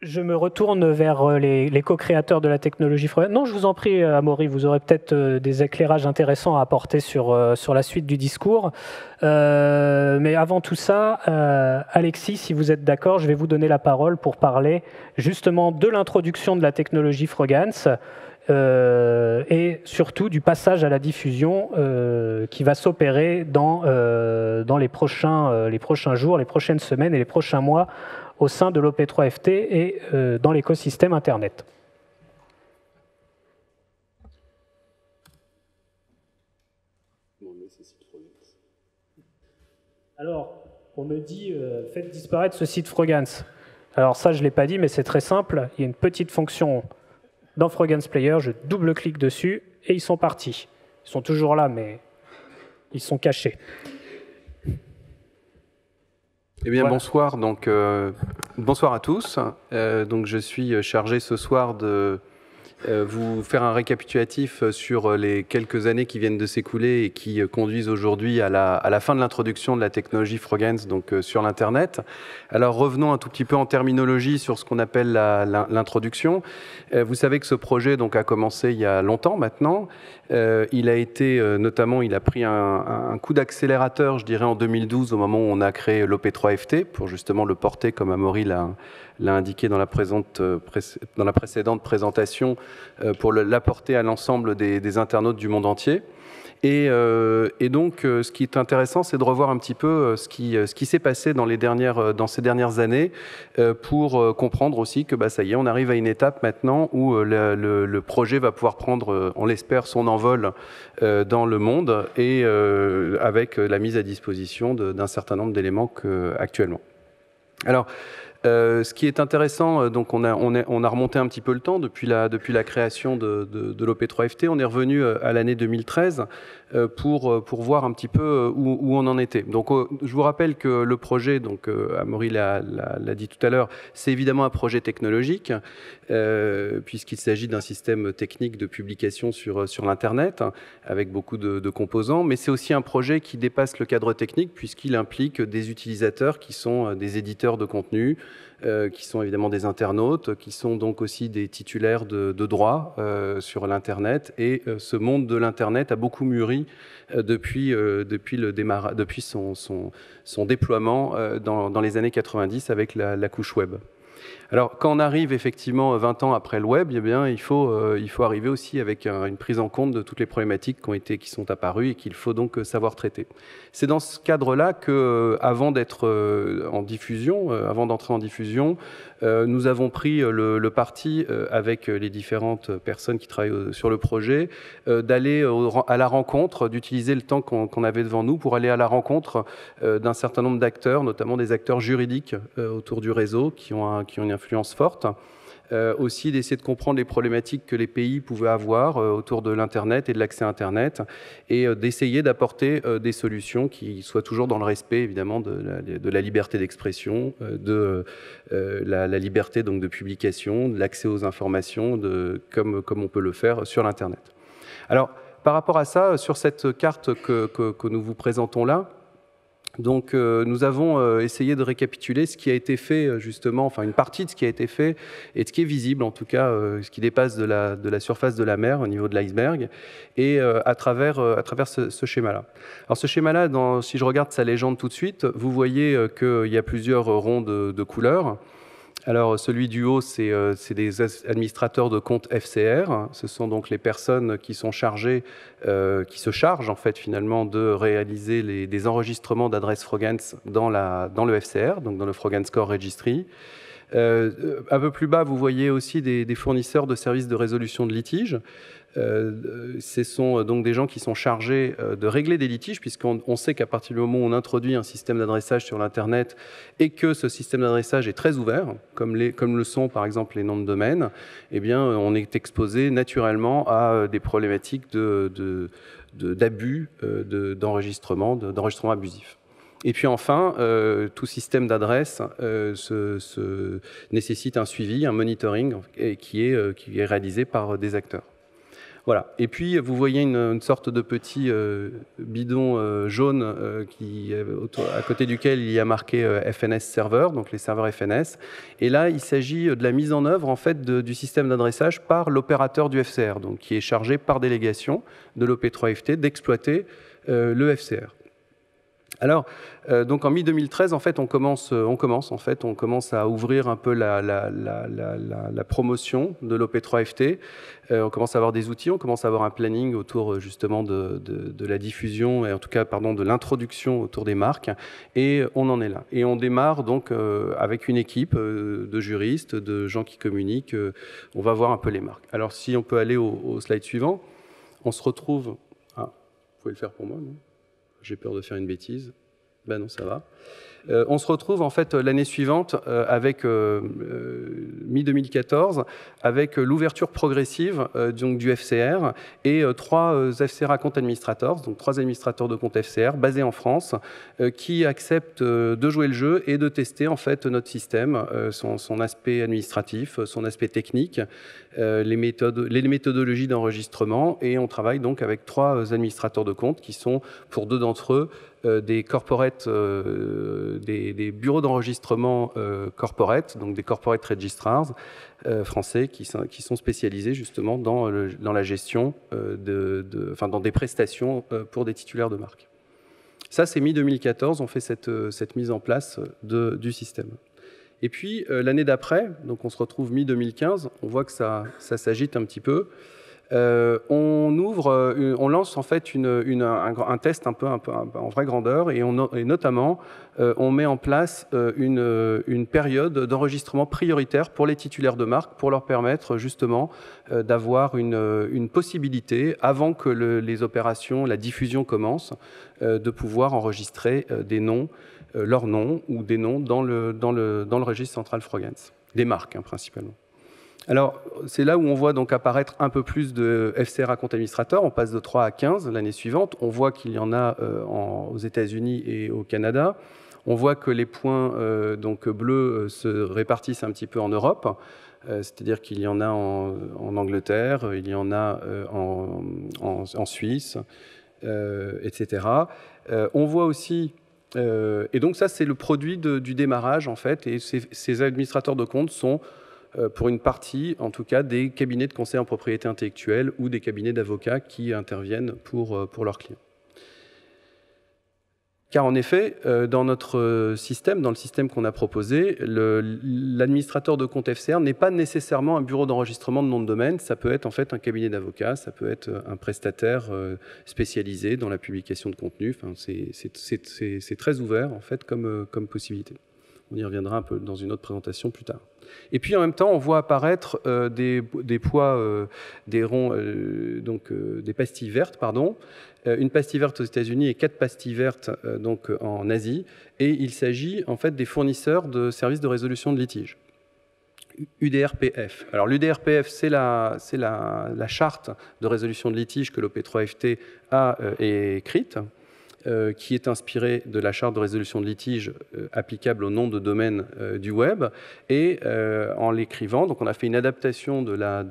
je me retourne vers euh, les, co-créateurs de la technologie Non, je vous en prie, euh, Amaury, vous aurez peut-être euh, des éclairages intéressants à apporter sur, sur la suite du discours. mais avant tout ça, Alexis, si vous êtes d'accord, je vais vous donner la parole pour parler justement de l'introduction de la technologie Frogans et surtout du passage à la diffusion qui va s'opérer dans, dans les, prochains, les prochains jours, les prochaines semaines et les prochains mois au sein de l'OP3FT et euh, dans l'écosystème Internet. Alors, on me dit, euh, faites disparaître ce site Frogans. Alors ça, je ne l'ai pas dit, mais c'est très simple. Il y a une petite fonction dans Frogans Player, je double-clique dessus et ils sont partis. Ils sont toujours là, mais ils sont cachés. Eh bien, bonsoir. Donc, euh, bonsoir à tous. Euh, donc, je suis chargé ce soir de euh, vous faire un récapitulatif sur les quelques années qui viennent de s'écouler et qui conduisent aujourd'hui à la, fin de l'introduction de la technologie Frogens, donc, sur l'Internet. Alors, revenons un tout petit peu en terminologie sur ce qu'on appelle l'introduction. vous savez que ce projet donc, a commencé il y a longtemps maintenant euh, il a été euh, notamment, il a pris un, coup d'accélérateur, je dirais, en 2012, au moment où on a créé l'OP3FT, pour justement le porter, comme Amaury l'a indiqué euh, dans la, précédente présentation, pour l'apporter à l'ensemble des, internautes du monde entier. Euh, et, donc, euh, ce qui est intéressant, c'est de revoir un petit peu euh, ce qui, ce qui s'est passé dans, les dans ces dernières années pour comprendre aussi que bah, ça y est, on arrive à une étape maintenant où le, le projet va pouvoir prendre, on l'espère, son envol dans le monde et avec la mise à disposition d'un certain nombre d'éléments actuellement. Alors, euh, ce qui est intéressant, euh, donc on a, remonté un petit peu le temps depuis la, création de, l'OP3FT, on est revenu euh, à l'année 2013 pour, voir un petit peu où, on en était. Donc je vous rappelle que le projet, donc Amaury l'a, dit tout à l'heure, c'est évidemment un projet technologique, puisqu'il s'agit d'un système technique de publication sur, l'Internet, avec beaucoup de, de composants, mais c'est aussi un projet qui dépasse le cadre technique, puisqu'il implique des utilisateurs qui sont des éditeurs de contenu, euh, qui sont évidemment des internautes, qui sont donc aussi des titulaires de, droits euh, sur l'Internet. Et euh, ce monde de l'Internet a beaucoup mûri depuis, depuis, son, déploiement dans, les années 90 avec la couche web. Alors, quand on arrive effectivement 20 ans après le web, eh bien, il, faut, euh, arriver aussi avec une prise en compte de toutes les problématiques qui, qui sont apparues et qu'il faut donc euh, savoir traiter. C'est dans ce cadre-là que, euh, avant d'être en diffusion, avant d'entrer en diffusion, euh, nous avons pris euh, le, parti, euh, avec les différentes personnes qui travaillent sur le projet, d'aller à la rencontre, d'utiliser le temps qu'on avait devant nous pour aller à la rencontre d'un certain nombre d'acteurs, notamment des acteurs juridiques autour du réseau qui ont une influence forte. Euh, aussi d'essayer de comprendre les problématiques que les pays pouvaient avoir euh, autour de l'Internet et de l'accès à Internet, et euh, d'essayer d'apporter des solutions qui soient toujours dans le respect, évidemment, de la, liberté d'expression, de la, liberté donc, de publication, de l'accès aux informations, comme, on peut le faire sur l'Internet. Alors, par rapport à ça, sur cette carte que nous vous présentons là, donc euh, nous avons euh, essayé de récapituler ce qui a été fait euh, justement, enfin une partie de ce qui a été fait et de ce qui est visible en tout cas, ce qui dépasse de la, surface de la mer au niveau de l'iceberg et à travers, ce, schéma-là. Alors ce schéma-là, si je regarde sa légende tout de suite, vous voyez qu'il y a plusieurs ronds de couleurs. Alors, celui du haut, c'est euh, des administrateurs de comptes FCR. Ce sont donc les personnes qui sont euh, qui se chargent en fait finalement de réaliser des enregistrements d'adresses Frogans dans, le FCR, donc dans le Frogans Core Registry. Euh, un peu plus bas, vous voyez aussi des, fournisseurs de services de résolution de litiges. Euh, euh, ce sont euh, donc des gens qui sont chargés de régler des litiges, puisqu'on sait qu'à partir du moment où on introduit un système d'adressage sur l'Internet et que ce système d'adressage est très ouvert, comme, les, comme le sont par exemple les noms de domaine, eh bien, on est exposé naturellement à des problématiques d'abus de, d'enregistrement, d'enregistrement abusif. Et puis enfin, tout système d'adresse nécessite un suivi, un monitoring qui, est, qui est réalisé par des acteurs. Voilà. Et puis, vous voyez une, sorte de petit euh, bidon euh, jaune euh, qui, à côté duquel il y a marqué FNS serveur, donc les serveurs FNS. Et là, il s'agit de la mise en œuvre en fait, du système d'adressage par l'opérateur du FCR, donc, qui est chargé par délégation de l'OP3FT d'exploiter le FCR. Alors, euh, donc en mi-2013, en fait, euh, on commence, en fait, on commence à ouvrir un peu la, promotion de l'OP3FT. Euh, on commence à avoir des outils, on commence à avoir un planning autour justement de, la diffusion et en tout cas, pardon, de l'introduction autour des marques. Et on en est là. Et on démarre donc avec une équipe de juristes, de gens qui communiquent. on va voir un peu les marques. Alors, si on peut aller au, slide suivant, on se retrouve. Ah, vous pouvez le faire pour moi, j'ai peur de faire une bêtise. Ben non, ça va. Euh, on se retrouve en fait l'année suivante, euh, avec euh, mi-2014, avec l'ouverture progressive donc, du FCR et trois FCR compte administrators, donc trois administrateurs de compte FCR basés en France, qui acceptent de jouer le jeu et de tester en fait notre système, son, aspect administratif, son aspect technique, les, méthodes, les méthodologies d'enregistrement et on travaille donc avec trois administrateurs de compte qui sont, pour deux d'entre eux, des corporates des, bureaux d'enregistrement euh, corporate, donc des corporate registrars euh, français qui, sont spécialisés justement dans, la gestion, euh, de, enfin dans des prestations pour des titulaires de marques. Ça, c'est mi-2014, on fait cette, mise en place du système. Et puis l'année d'après, donc on se retrouve mi-2015, on voit que ça s'agite un petit peu. Euh, euh, on lance en fait un, test un peu, en vraie grandeur et, notamment euh, on met en place une, période d'enregistrement prioritaire pour les titulaires de marques pour leur permettre justement d'avoir une, possibilité avant que les opérations, la diffusion commence, de pouvoir enregistrer des noms, leurs noms ou des noms dans le, registre central Frogens, des marques hein, principalement. Alors, c'est là où on voit donc apparaître un peu plus de FCRA compte administrateur. On passe de 3 à 15 l'année suivante. On voit qu'il y en a euh, aux États-Unis et au Canada. On voit que les points euh, donc bleus euh, se répartissent un petit peu en Europe. C'est-à-dire qu'il y en a en, Angleterre, il y en a en, Suisse, etc. on voit aussi et donc ça, c'est le produit du démarrage, en fait. Et ces, ces administrateurs de comptes sont euh, pour une partie, en tout cas, des cabinets de conseil en propriété intellectuelle ou des cabinets d'avocats qui interviennent pour, euh, pour leurs clients. Car en effet, euh, dans notre système, dans le système qu'on a proposé, l'administrateur de compte FCR n'est pas nécessairement un bureau d'enregistrement de nom de domaine. Ça peut être en fait un cabinet d'avocats, ça peut être un prestataire spécialisé dans la publication de contenu. Enfin, c'est très ouvert en fait comme possibilité. On y reviendra un peu dans une autre présentation plus tard. Et puis en même temps, on voit apparaître euh, des, des, poids, euh, des ronds, euh, donc des pastilles vertes, pardon, une pastille verte aux États-Unis et quatre pastilles vertes donc en Asie. Et il s'agit en fait des fournisseurs de services de résolution de litiges. UDRPF. Alors l'UDRPF, c'est la, la, la, charte de résolution de litige que l'OP3FT a écrite. Euh, qui est inspiré de la charte de résolution de litige euh, applicable au nom de domaine euh, du web. Et en l'écrivant, on a fait une adaptation de la,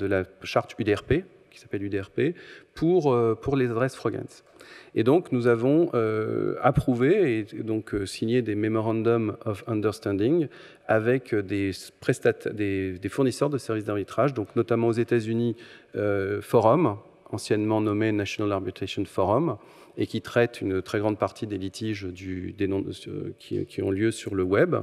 charte UDRP, qui s'appelle UDRP, pour, pour les adresses Frogans. Et donc, nous avons approuvé et donc signé des Memorandums of Understanding avec des, fournisseurs de services d'arbitrage, notamment aux États-Unis, Forum, anciennement nommé National Arbitration Forum, et qui traite une très grande partie des litiges du, noms qui, qui, ont lieu sur le web,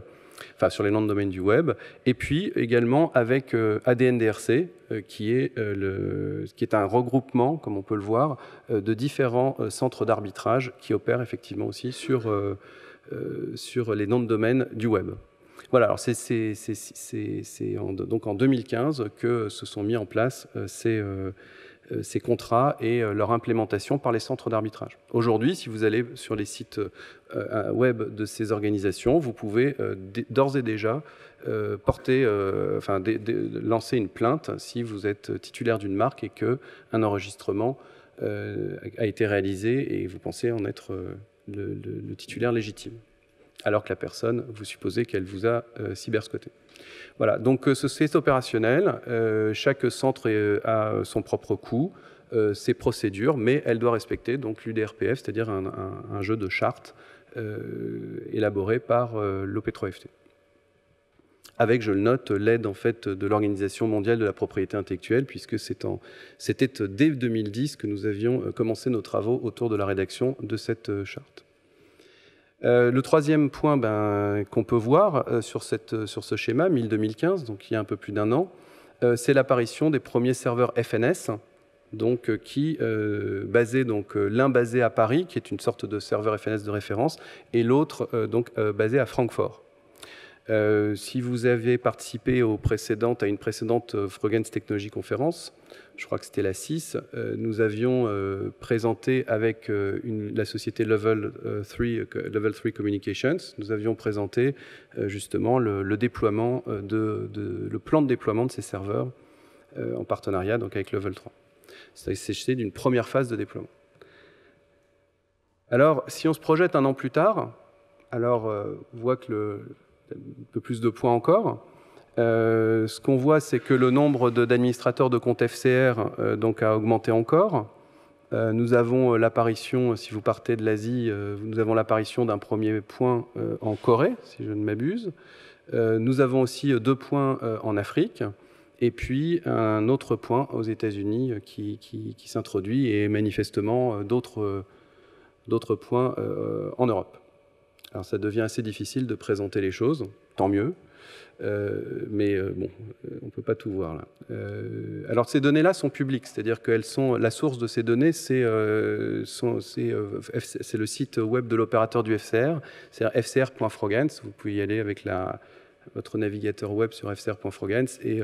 enfin sur les noms de domaine du web, et puis également avec euh, ADNDRC, euh, qui, est, euh, qui est un regroupement, comme on peut le voir, de différents centres d'arbitrage qui opèrent effectivement aussi sur, sur les noms de domaine du web. Voilà, alors c'est donc en 2015 que se sont mis en place ces, euh, ces contrats et euh, leur implémentation par les centres d'arbitrage. Aujourd'hui, si vous allez sur les sites euh, web de ces organisations, vous pouvez d'ores et déjà porter, enfin, lancer une plainte si vous êtes titulaire d'une marque et que un enregistrement a été réalisé et vous pensez en être le, le titulaire légitime alors que la personne, vous supposez qu'elle vous a euh, cyberscoté. Voilà, donc euh, ce c'est opérationnel, euh, chaque centre a son propre coût, ses procédures, mais elle doit respecter l'UDRPF, c'est-à-dire un, jeu de chartes élaboré par l'OP3FT. Avec, je le note, l'aide en fait de l'Organisation mondiale de la propriété intellectuelle, puisque c'était dès 2010 que nous avions commencé nos travaux autour de la rédaction de cette charte. Euh, le troisième point ben, qu'on peut voir euh, sur, cette, euh, sur, ce schéma, 1000-2015, donc il y a un peu plus d'un an, c'est l'apparition des premiers serveurs FNS, donc qui basés, donc l'un basé à Paris, qui est une sorte de serveur FNS de référence, et l'autre donc basé à Francfort. Euh, si vous avez participé aux précédentes, à une précédente euh, Frogens Technology Conférence, je crois que c'était la 6, euh, nous avions présenté avec la société Level 3, Level Communications, nous avions présenté justement le, déploiement de, le plan de déploiement de ces serveurs en partenariat donc avec Level 3. C'était d'une première phase de déploiement. Alors, si on se projette un an plus tard, alors on voit que le, un peu plus de points encore. Euh, ce qu'on voit, c'est que le nombre d'administrateurs de, comptes FCR euh, donc, a augmenté encore. Euh, nous avons l'apparition, si vous partez de l'Asie, nous avons l'apparition d'un premier point en Corée, si je ne m'abuse. nous avons aussi deux points en Afrique. Et puis un autre point aux États-Unis qui s'introduit et manifestement d'autres points en Europe. Alors ça devient assez difficile de présenter les choses, tant mieux. Euh, mais euh, bon, euh, on ne peut pas tout voir là. alors ces données-là sont publiques, c'est-à-dire que sont la source de ces données, c'est le site web de l'opérateur du FCR, c'est fcr.frogans, Vous pouvez y aller avec la, votre navigateur web sur fcr.frogans et,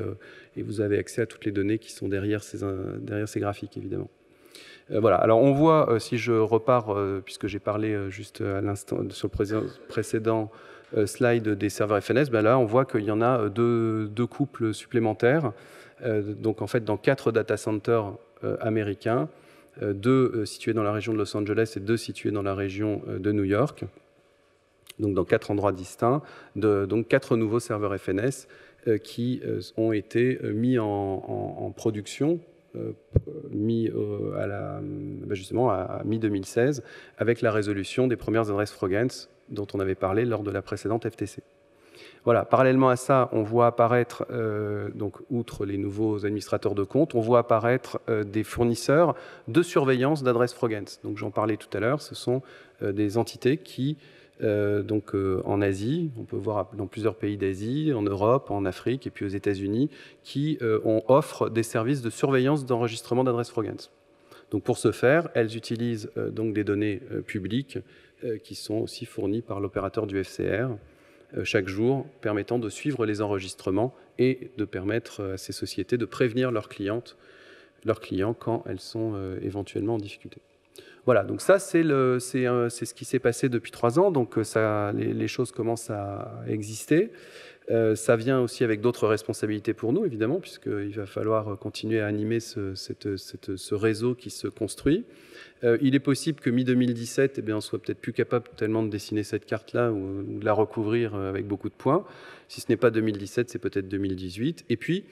et, vous avez accès à toutes les données qui sont derrière ces, derrière ces graphiques évidemment. Euh, voilà. Alors on voit, euh, si je repars, euh, puisque j'ai parlé juste à l'instant sur le précédent slide des serveurs FNS, ben là on voit qu'il y en a deux, couples supplémentaires. donc en fait dans quatre data centers américains, deux situés dans la région de Los Angeles et deux situés dans la région de New York donc dans quatre endroits distincts, donc quatre nouveaux serveurs FNS qui ont été mis en production euh, mis euh, à la, bah, justement à mi-2016 avec la résolution des premières adresses Frogans dont on avait parlé lors de la précédente FTC. Voilà, parallèlement à ça, on voit apparaître, euh, donc, outre les nouveaux administrateurs de comptes, on voit apparaître des fournisseurs de surveillance d'adresses Frogans. Donc j'en parlais tout à l'heure, ce sont des entités qui euh, donc euh, en Asie, on peut voir dans plusieurs pays d'Asie, en Europe, en Afrique et puis aux États-Unis, qui euh, offrent des services de surveillance d'enregistrement d'adresses Frogans. Donc pour ce faire, elles utilisent donc des données publiques qui sont aussi fournies par l'opérateur du FCR chaque jour, permettant de suivre les enregistrements et de permettre à ces sociétés de prévenir leurs clientes, leurs clients quand elles sont éventuellement en difficulté. Voilà, donc ça, c'est ce qui s'est passé depuis trois ans. Donc, euh, ça, les, choses commencent à exister. Euh, ça vient aussi avec d'autres responsabilités pour nous, évidemment, puisqu'il va falloir euh, continuer à animer ce, réseau qui se construit. il est possible que mi-2017, eh bien, on soit peut-être plus capable tellement de dessiner cette carte-là ou, de la recouvrir avec beaucoup de points. Si ce n'est pas 2017, c'est peut-être 2018. Et puis,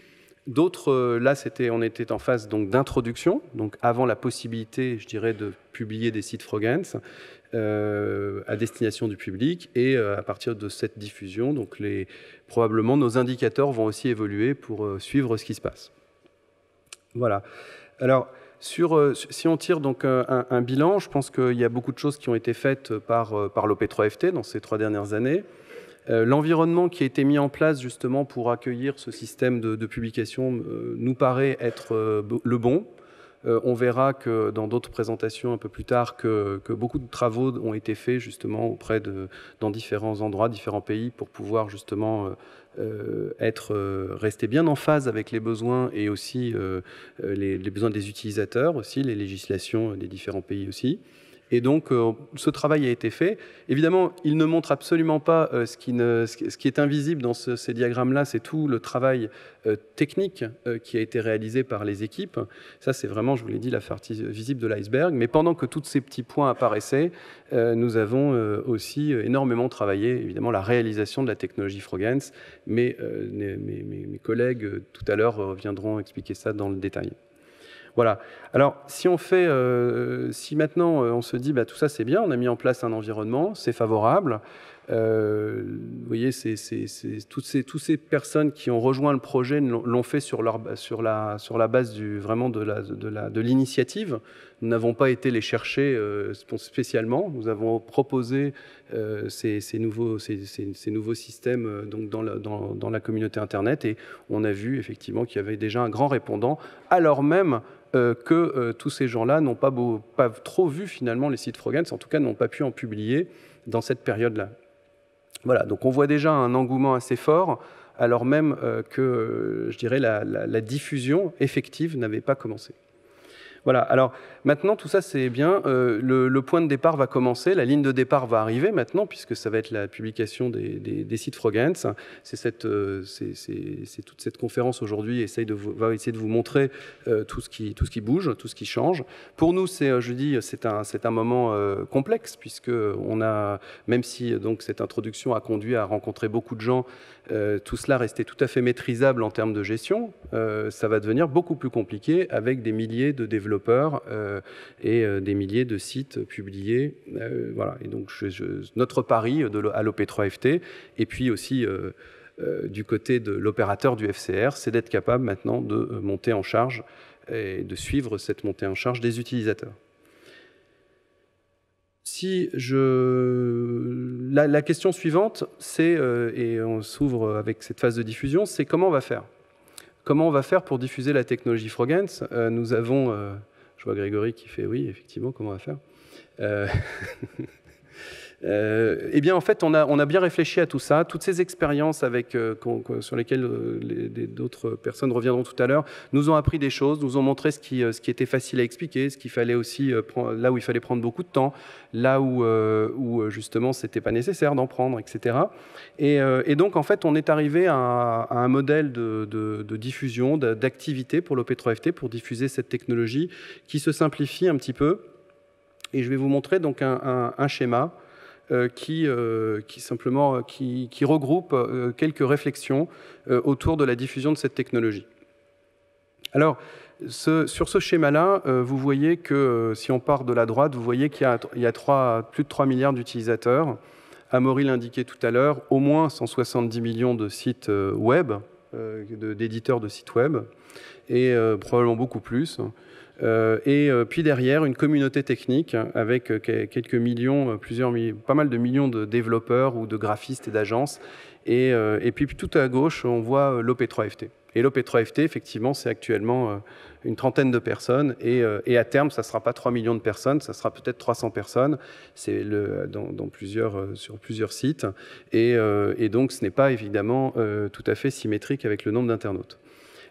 D'autres, euh, là, on était en phase donc d'introduction, donc avant la possibilité, je dirais, de publier des sites frogens euh, à destination du public. Et euh, à partir de cette diffusion, donc probablement nos indicateurs vont aussi évoluer pour suivre ce qui se passe. Voilà. Alors, si on tire donc un, bilan, je pense qu'il y a beaucoup de choses qui ont été faites par, par l'OP3FT dans ces trois dernières années. Euh, l'environnement qui a été mis en place justement pour accueillir ce système de, publication euh, nous paraît être euh, le bon. on verra que dans d'autres présentations un peu plus tard que, beaucoup de travaux ont été faits justement auprès dans différents endroits, différents pays pour pouvoir justement être rester bien en phase avec les besoins et aussi les, les, besoins des utilisateurs aussi les législations des différents pays aussi. Et donc, euh, ce travail a été fait. Évidemment, il ne montre absolument pas euh, ce, qui est invisible dans ces diagrammes-là, c'est tout le travail euh, technique qui a été réalisé par les équipes. Ça, c'est vraiment, je vous l'ai dit, la partie visible de l'iceberg. Mais pendant que tous ces petits points apparaissaient, nous avons aussi énormément travaillé, évidemment, la réalisation de la technologie Frogans. Mais mes collègues, tout à l'heure, viendront expliquer ça dans le détail. Voilà. Alors, si on fait, euh, si maintenant euh, on se dit, bah, tout ça c'est bien, on a mis en place un environnement, c'est favorable. Euh, vous voyez, toutes, ces, personnes qui ont rejoint le projet l'ont fait sur, leur, sur, la, base du, vraiment de, l'initiative. Nous n'avons pas été les chercher spécialement. Nous avons proposé ces, nouveaux, systèmes donc dans, dans la communauté Internet et on a vu effectivement qu'il y avait déjà un grand répondant, alors même euh, que euh, tous ces gens-là n'ont pas, trop vu finalement les sites Frogans, en tout cas n'ont pas pu en publier dans cette période-là. Voilà, donc on voit déjà un engouement assez fort, alors même euh, que, je dirais, la diffusion effective n'avait pas commencé. Voilà, alors maintenant tout ça c'est bien, euh, le, point de départ va commencer, la ligne de départ va arriver maintenant puisque ça va être la publication des, sites Frogans, euh, C'est toute cette conférence aujourd'hui essaye de va essayer de vous montrer euh, tout, ce qui, tout ce qui bouge, tout ce qui change. Pour nous, c'est, je dis, c'est un, un moment complexe puisque on a, même si donc cette introduction a conduit à rencontrer beaucoup de gens, tout cela restait tout à fait maîtrisable en termes de gestion. ça va devenir beaucoup plus compliqué avec des milliers de développeurs euh, et euh, des milliers de sites publiés. Euh, voilà. Et donc, notre pari de, à l'OP3FT, et puis aussi du côté de l'opérateur du FCR, c'est d'être capable maintenant de monter en charge et de suivre cette montée en charge des utilisateurs. Si je... la, la question suivante, c'est, et on s'ouvre avec cette phase de diffusion, c'est comment on va faire Comment on va faire pour diffuser la technologie Frogance euh, Nous avons, euh, je vois Grégory qui fait oui, effectivement, comment on va faire euh, Euh, eh bien, en fait, on a, bien réfléchi à tout ça, toutes ces expériences euh, sur lesquelles euh, d'autres personnes reviendront tout à l'heure, nous ont appris des choses, nous ont montré ce qui, euh, ce qui était facile à expliquer, ce qu'il fallait aussi là où il fallait prendre beaucoup de temps, là où, où justement c'était pas nécessaire d'en prendre, etc. Et, donc, en fait, on est arrivé à, un, modèle de, diffusion, d'activité pour l'OP3FT pour diffuser cette technologie qui se simplifie un petit peu. Et je vais vous montrer donc un schéma euh, euh, euh, qui, regroupe quelques réflexions autour de la diffusion de cette technologie. Alors, sur ce schéma-là, vous voyez que si on part de la droite, vous voyez qu'il y, a, plus de 3 milliards d'utilisateurs. Amaury l'indiquait tout à l'heure, au moins 170 millions de sites web, d'éditeurs de sites web, et probablement beaucoup plus. Euh, et euh, puis derrière, une communauté technique avec euh, quelques millions, plusieurs, pas mal de millions de développeurs ou de graphistes et d'agences. Et, puis tout à gauche, on voit l'OP3FT. Et l'OP3FT, effectivement, c'est actuellement une trentaine de personnes. Et, à terme, ça ne sera pas 3 millions de personnes, ça sera peut-être 300 personnes. C'est dans, dans, plusieurs, sur plusieurs sites. et donc, ce n'est pas évidemment tout à fait symétrique avec le nombre d'internautes.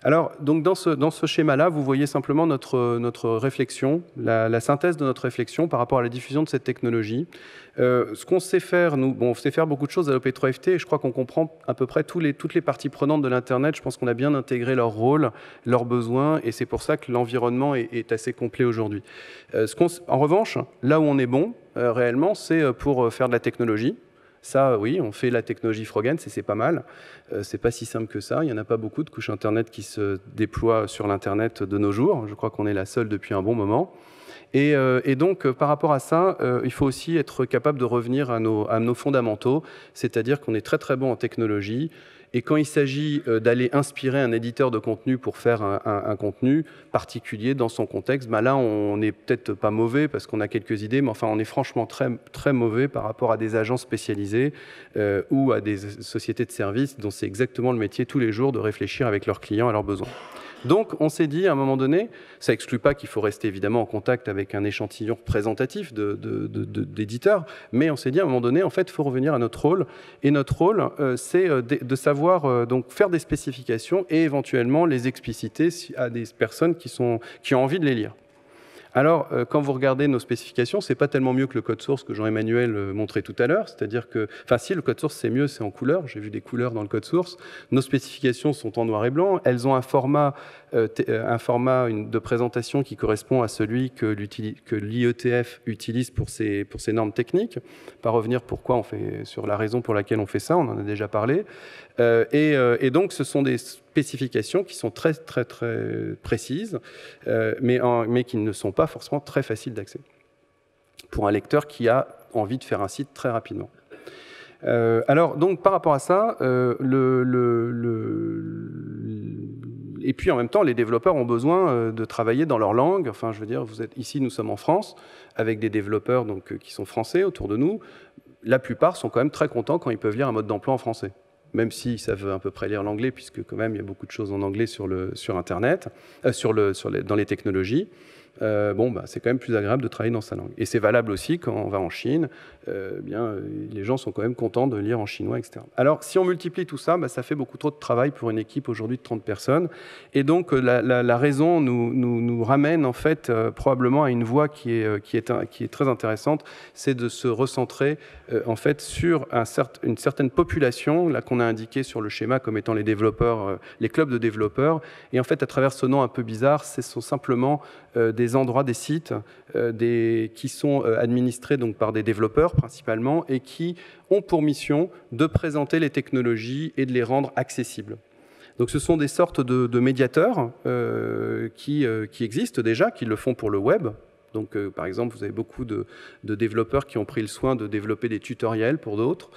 Alors, donc dans ce, schéma-là, vous voyez simplement notre, réflexion, la, synthèse de notre réflexion par rapport à la diffusion de cette technologie. Euh, ce qu'on sait faire, nous, on sait faire beaucoup de choses à l'OP3FT et je crois qu'on comprend à peu près toutes les parties prenantes de l'Internet. Je pense qu'on a bien intégré leur rôle, leurs besoins et c'est pour ça que l'environnement est, assez complet aujourd'hui. Euh, en revanche, là où on est bon, euh, réellement, c'est pour faire de la technologie, ça, oui, on fait la technologie Frogens et c'est pas mal. Euh, c'est pas si simple que ça. Il n'y en a pas beaucoup de couches Internet qui se déploient sur l'Internet de nos jours. Je crois qu'on est la seule depuis un bon moment. Et, euh, donc, euh, par rapport à ça, il faut aussi être capable de revenir à nos, à nos fondamentaux, c'est-à-dire qu'on est très très bon en technologie, et quand il s'agit euh, d'aller inspirer un éditeur de contenu pour faire un, contenu particulier dans son contexte, bah là, on n'est peut-être pas mauvais parce qu'on a quelques idées, mais enfin, on est franchement très, mauvais par rapport à des agents spécialisés euh, ou à des sociétés de services dont c'est exactement le métier tous les jours de réfléchir avec leurs clients à leurs besoins. Donc on s'est dit à un moment donné, ça exclut pas qu'il faut rester évidemment en contact avec un échantillon représentatif d'éditeurs, mais on s'est dit à un moment donné, en fait, il faut revenir à notre rôle. Et notre rôle, euh, c'est euh, de, savoir euh, donc faire des spécifications et éventuellement les expliciter à des personnes qui, sont, qui ont envie de les lire. Alors, euh, quand vous regardez nos spécifications, c'est pas tellement mieux que le code source que Jean-Emmanuel euh, montrait tout à l'heure. C'est-à-dire que, enfin, si le code source c'est mieux, c'est en couleur. J'ai vu des couleurs dans le code source. Nos spécifications sont en noir et blanc. Elles ont un format, euh, un format de présentation qui correspond à celui que l'IETF e utilise pour ses, pour ses normes techniques. Pas revenir pourquoi on fait, sur la raison pour laquelle on fait ça. On en a déjà parlé. Euh, euh, et, donc, ce sont des spécifications qui sont très, très, très précises, euh, mais, mais qui ne sont pas forcément très faciles d'accès pour un lecteur qui a envie de faire un site très rapidement. alors, donc, par rapport à ça, le et puis en même temps, les développeurs ont besoin de travailler dans leur langue. Enfin, je veux dire, vous êtes ici, nous sommes en France, avec des développeurs donc, qui sont français autour de nous. La plupart sont quand même très contents quand ils peuvent lire un mode d'emploi en français même s'ils savent à peu près lire l'anglais, puisque quand même il y a beaucoup de choses en anglais sur, le, sur Internet, euh, dans les technologies. Euh, bon, bah, c'est quand même plus agréable de travailler dans sa langue. Et c'est valable aussi quand on va en Chine, euh, bien, euh, les gens sont quand même contents de lire en chinois, etc. Alors, si on multiplie tout ça, bah, ça fait beaucoup trop de travail pour une équipe aujourd'hui de 30 personnes. Et donc, la, raison nous, nous, ramène en fait probablement à une voie qui est, qui est, qui est très intéressante, c'est de se recentrer en fait sur un une certaine population, là qu'on a indiqué sur le schéma comme étant les développeurs, les clubs de développeurs. Et en fait, à travers ce nom un peu bizarre, ce sont simplement des des endroits, des sites euh, qui sont euh, administrés donc, par des développeurs principalement et qui ont pour mission de présenter les technologies et de les rendre accessibles. Donc ce sont des sortes de, médiateurs euh, qui, existent déjà, qui le font pour le web. Donc par exemple, vous avez beaucoup de, de, développeurs qui ont pris le soin de développer des tutoriels pour d'autres.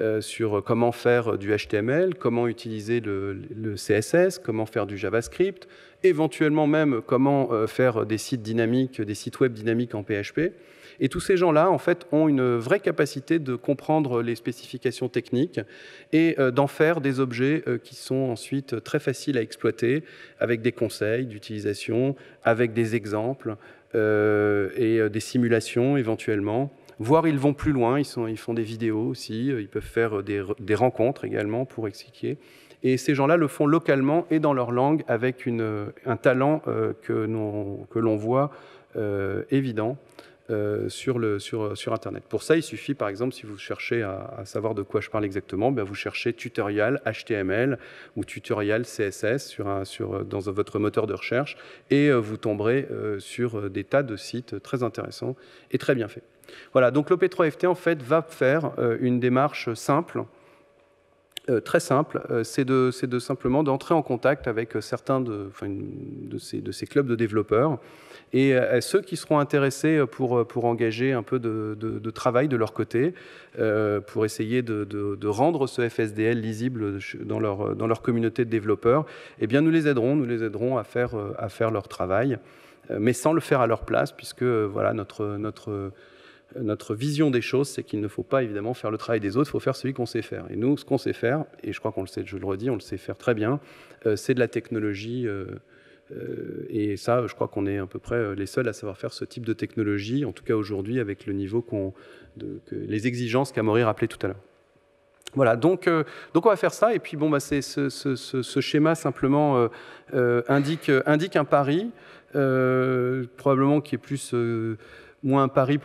Euh, sur comment faire du HTML, comment utiliser le, CSS, comment faire du JavaScript, éventuellement même comment euh, faire des sites dynamiques, des sites web dynamiques en PHP. Et tous ces gens-là, en fait, ont une vraie capacité de comprendre les spécifications techniques et euh, d'en faire des objets qui sont ensuite très faciles à exploiter, avec des conseils d'utilisation, avec des exemples et des simulations éventuellement voire ils vont plus loin, ils, sont, ils font des vidéos aussi, euh, ils peuvent faire euh, des, rencontres également pour expliquer. Et ces gens-là le font localement et dans leur langue avec une, euh, un talent que l'on voit évident. sur, le, sur, sur, Internet. Pour ça, il suffit, par exemple, si vous cherchez à, savoir de quoi je parle exactement, ben, vous cherchez tutoriel HTML ou tutoriel CSS sur un, sur, dans votre moteur de recherche et vous tomberez sur des tas de sites très intéressants et très bien faits. Voilà, donc l'OP3FT, en fait, va faire euh, une démarche simple, euh, très simple, euh, c'est de, simplement d'entrer en contact avec certains de, ces, clubs de développeurs et ceux qui seront intéressés pour, engager un peu de, travail de leur côté pour essayer de, rendre ce FSDL lisible dans leur, dans leur communauté de développeurs, eh bien nous les aiderons, nous les aiderons à faire, à faire leur travail, mais sans le faire à leur place, puisque voilà, notre, notre notre vision des choses, c'est qu'il ne faut pas évidemment faire le travail des autres, il faut faire celui qu'on sait faire. Et nous, ce qu'on sait faire, et je crois qu'on le sait, je le redis, on le sait faire très bien, euh, c'est de la technologie. Euh, euh, et ça, je crois qu'on est à peu près les seuls à savoir faire ce type de technologie, en tout cas aujourd'hui, avec le niveau qu'on, les exigences qu'Amaury rappelait tout à l'heure. Voilà, donc, donc on va faire ça. Et puis, bon, bah, c'est ce, schéma simplement indique, indique un pari, probablement qui est plus moins un pari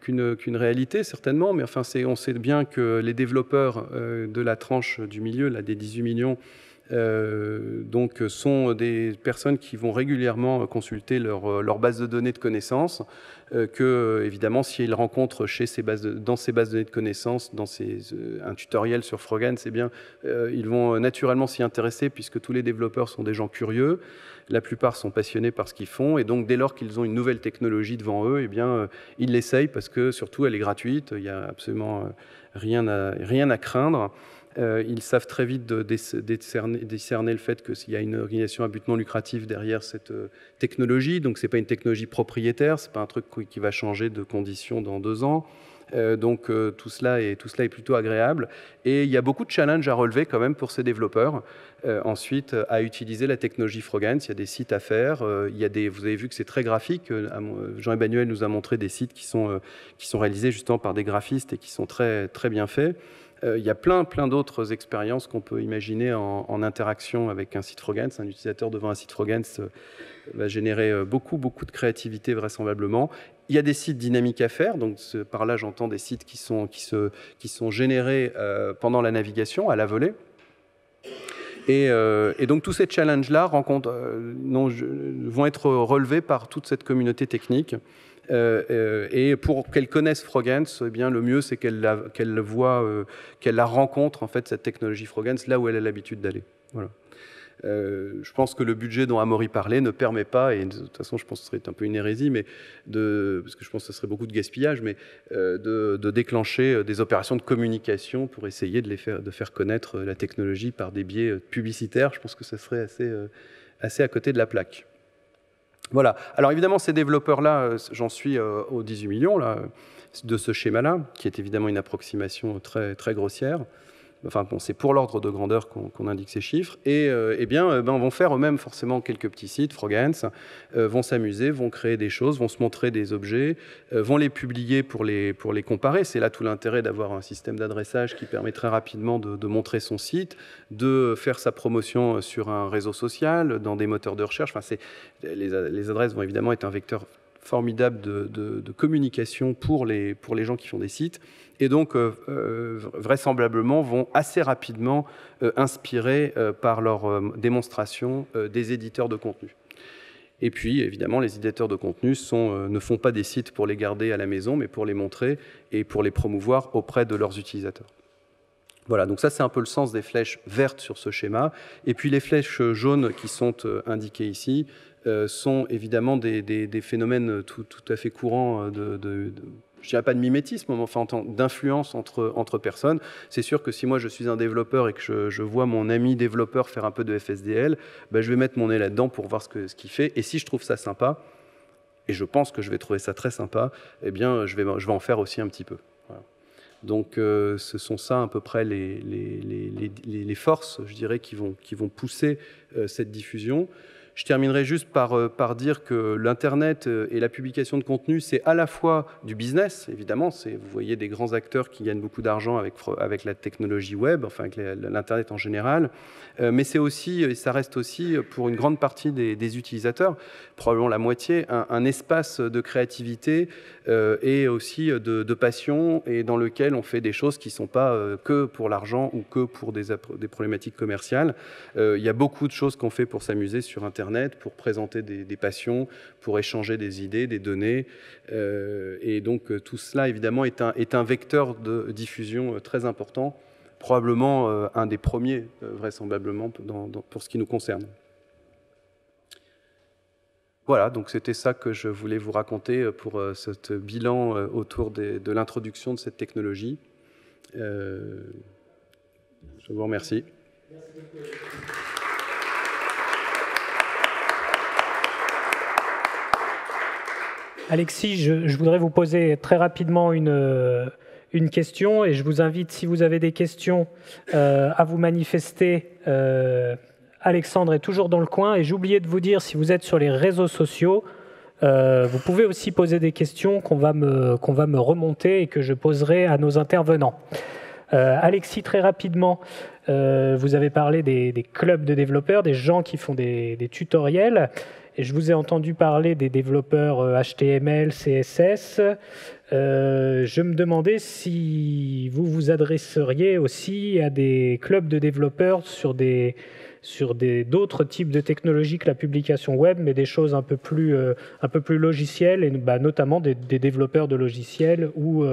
qu'une réalité, certainement, mais enfin, on sait bien que les développeurs euh, de la tranche du milieu, là, des 18 millions, euh, donc, sont des personnes qui vont régulièrement consulter leur, euh, base de données de connaissances, euh, que, évidemment, si ils rencontrent chez ces dans ces bases de données de connaissances, dans un tutoriel sur Frogan, c'est bien, ils vont naturellement s'y intéresser puisque tous les développeurs sont des gens curieux. La plupart sont passionnés par ce qu'ils font et donc dès lors qu'ils ont une nouvelle technologie devant eux, eh bien, ils l'essayent parce que surtout elle est gratuite, il n'y a absolument rien rien à craindre. Euh, ils savent très vite de, décerner, le fait qu'il y a une organisation à but non lucratif derrière cette euh, technologie. Donc, ce n'est pas une technologie propriétaire, ce n'est pas un truc qui va changer de condition dans deux ans. Euh, donc tout, cela est, tout cela est plutôt agréable. Et il y a beaucoup de challenges à relever quand même pour ces développeurs. ensuite, à utiliser la technologie Frogans. il y a des sites à faire. il y a des, vous avez vu que c'est très graphique. Jean-Emmanuel nous a montré des sites qui sont, qui sont réalisés justement par des graphistes et qui sont très, très bien faits. Euh, il y a plein, plein d'autres expériences qu'on peut imaginer en, interaction avec un site Frogance. Un utilisateur devant un site Frogance euh, va générer euh, beaucoup, beaucoup de créativité vraisemblablement. Il y a des sites dynamiques à faire, donc par là j'entends des sites qui sont, qui se, qui sont générés pendant la navigation à la volée. Et, donc tous ces challenges-là vont être relevés par toute cette communauté technique. Euh, euh, et pour qu'elle connaisse Frogens, eh bien, le mieux, c'est qu'elle la, voit, euh, qu'elle la rencontre, en fait, cette technologie Frogens là où elle a l'habitude d'aller. Voilà. je pense que le budget dont Amaury parlait ne permet pas, et de toute façon je pense que ce serait un peu une hérésie, mais de, parce que je pense que ce serait beaucoup de gaspillage, mais de, déclencher des opérations de communication pour essayer de, les faire, de faire connaître la technologie par des biais publicitaires, je pense que ce serait assez, assez à côté de la plaque. Voilà. Alors évidemment, ces développeurs-là, euh, j'en suis euh, aux 18 millions de ce schéma-là, qui est évidemment une approximation très grossière enfin c'est pour l'ordre de grandeur qu'on indique ces chiffres, et euh, eh bien, euh, ben, vont faire eux-mêmes forcément quelques petits sites, Frogans, euh, vont s'amuser, vont créer des choses, vont se montrer des objets, vont les publier pour les, pour les comparer. C'est là tout l'intérêt d'avoir un système d'adressage qui permet très rapidement de, montrer son site, de faire sa promotion sur un réseau social, dans des moteurs de recherche. les, les adresses vont évidemment être un vecteur formidable de, communication pour les, pour les gens qui font des sites, et donc euh, euh, vraisemblablement vont assez rapidement euh, inspirer par leur démonstration des éditeurs de contenu. Et puis, évidemment, les éditeurs de contenu sont, ne font pas des sites pour les garder à la maison, mais pour les montrer et pour les promouvoir auprès de leurs utilisateurs. Voilà, donc ça c'est un peu le sens des flèches vertes sur ce schéma. Et puis les flèches jaunes qui sont indiquées ici euh, sont évidemment des, phénomènes tout, à fait courants euh, de, de, de dirais pas de mimétisme, mais enfin d'influence entre, personnes. C'est sûr que si moi je suis un développeur et que je, vois mon ami développeur faire un peu de FSDL, ben je vais mettre mon nez là-dedans pour voir ce qu'il ce fait. Et si je trouve ça sympa, et je pense que je vais trouver ça très sympa, eh bien je vais, en faire aussi un petit peu. Donc euh, ce sont ça à peu près les, forces, je dirais, qui vont, pousser cette diffusion. Je terminerai juste par, euh, par dire que l'Internet euh, et la publication de contenu, c'est à la fois du business, évidemment, vous voyez des grands acteurs qui gagnent beaucoup d'argent avec, avec la technologie web, enfin avec l'Internet en général, euh, mais c'est aussi, et ça reste aussi pour une grande partie des, utilisateurs, probablement la moitié, un, espace de créativité et aussi de, passion et dans lequel on fait des choses qui ne sont pas que pour l'argent ou que pour des, des problématiques commerciales. il y a beaucoup de choses qu'on fait pour s'amuser sur Internet pour présenter des, passions, pour échanger des idées, des données. Euh, et donc euh, tout cela, évidemment, est un, vecteur de diffusion euh, très important, probablement un des premiers, vraisemblablement, pour ce qui nous concerne. Voilà, donc c'était ça que je voulais vous raconter pour ce bilan autour de l'introduction de cette technologie. je vous remercie. Alexis, je, voudrais vous poser très rapidement euh, une, question et je vous invite, si vous avez des questions, euh, à vous manifester. Euh, Alexandre est toujours dans le coin et j'oubliais de vous dire, si vous êtes sur les réseaux sociaux, vous pouvez aussi poser des questions qu'on va, me, remonter et que je poserai à nos intervenants. Alexis, très rapidement, vous avez parlé des, clubs de développeurs, des gens qui font des tutoriels je vous ai entendu parler des développeurs HTML, euh, CSS. Euh, je me demandais si vous vous adresseriez aussi à des clubs de développeurs sur des sur d'autres types de technologies que la publication web, mais des choses un peu plus, euh, un peu plus logicielles, et bah, notamment des, développeurs de logiciels ou,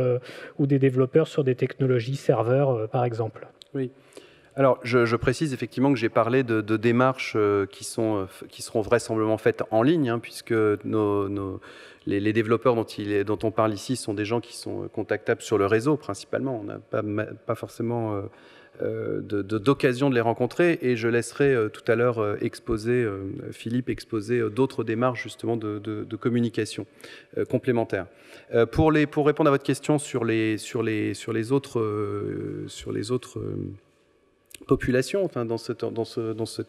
ou des développeurs sur des technologies serveurs, par exemple. Oui. Alors, je, précise effectivement que j'ai parlé de, démarches euh, qui, sont, euh, qui seront vraisemblablement faites en ligne, hein, puisque les, développeurs dont, il, dont, on parle ici sont des gens qui sont euh, contactables sur le réseau principalement. On n'a pas, pas, forcément d'occasion de, les rencontrer, et je laisserai tout à l'heure exposer, Philippe, exposer d'autres démarches justement de, communication complémentaires. Pour, les, pour, répondre à votre question sur les, sur les, sur les autres... Sur les autres population, dans, cet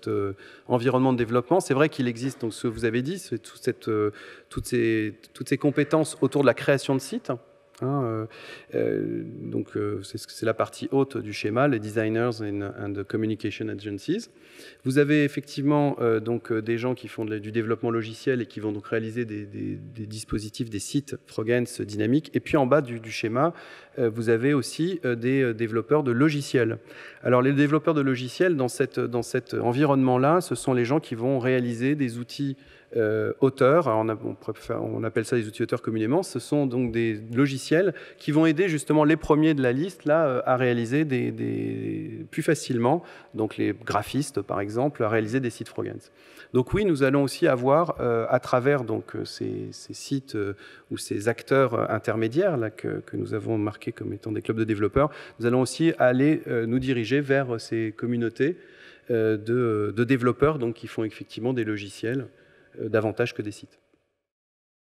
euh, environnement de développement. C'est vrai qu'il existe, donc, ce que vous avez dit, cette, euh, toutes ces compétences autour de la création de sites, Hein, euh, euh, donc euh, c'est la partie haute du schéma, les designers and, communication agencies. Vous avez effectivement donc des gens qui font du développement logiciel et qui vont donc réaliser des, dispositifs, des sites Frogens dynamiques. Et puis en bas du, schéma, vous avez aussi des développeurs de logiciels. Alors les développeurs de logiciels dans, cette, dans cet environnement-là, ce sont les gens qui vont réaliser des outils euh, auteurs, on, appelle ça des outils auteurs communément, ce sont donc des logiciels qui vont aider justement les premiers de la liste là, euh, à réaliser des, plus facilement, donc les graphistes par exemple, à réaliser des sites Frogans. Donc oui, nous allons aussi avoir euh, à travers donc, ces, sites ou ces acteurs intermédiaires là, que, nous avons marqués comme étant des clubs de développeurs, nous allons aussi aller nous diriger vers ces communautés de, de, développeurs donc, qui font effectivement des logiciels euh, davantage que des sites.